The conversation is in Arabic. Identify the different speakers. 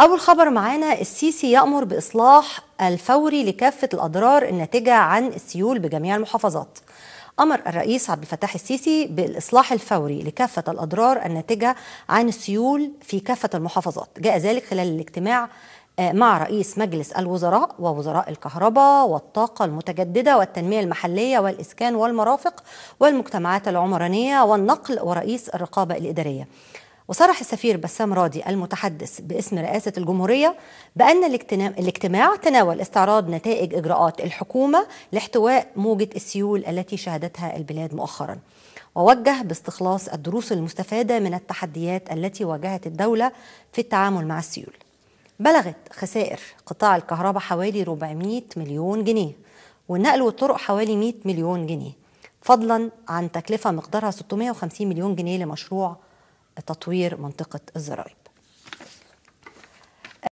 Speaker 1: أول خبر معانا السيسي يأمر بإصلاح الفوري لكافة الأضرار الناتجة عن السيول بجميع المحافظات أمر الرئيس عبد الفتاح السيسي بالإصلاح الفوري لكافة الأضرار الناتجة عن السيول في كافة المحافظات جاء ذلك خلال الاجتماع آه، مع رئيس مجلس الوزراء ووزراء الكهرباء والطاقة المتجددة والتنمية المحلية والإسكان والمرافق والمجتمعات العمرانية والنقل ورئيس الرقابة الإدارية وصرح السفير بسام راضي المتحدث باسم رئاسة الجمهورية بأن الاجتماع تناول استعراض نتائج إجراءات الحكومة لاحتواء موجة السيول التي شهدتها البلاد مؤخرا ووجه باستخلاص الدروس المستفادة من التحديات التي واجهت الدولة في التعامل مع السيول بلغت خسائر قطاع الكهرباء حوالي 400 مليون جنيه والنقل والطرق حوالي 100 مليون جنيه فضلا عن تكلفة مقدارها 650 مليون جنيه لمشروع تطوير منطقه الزرايب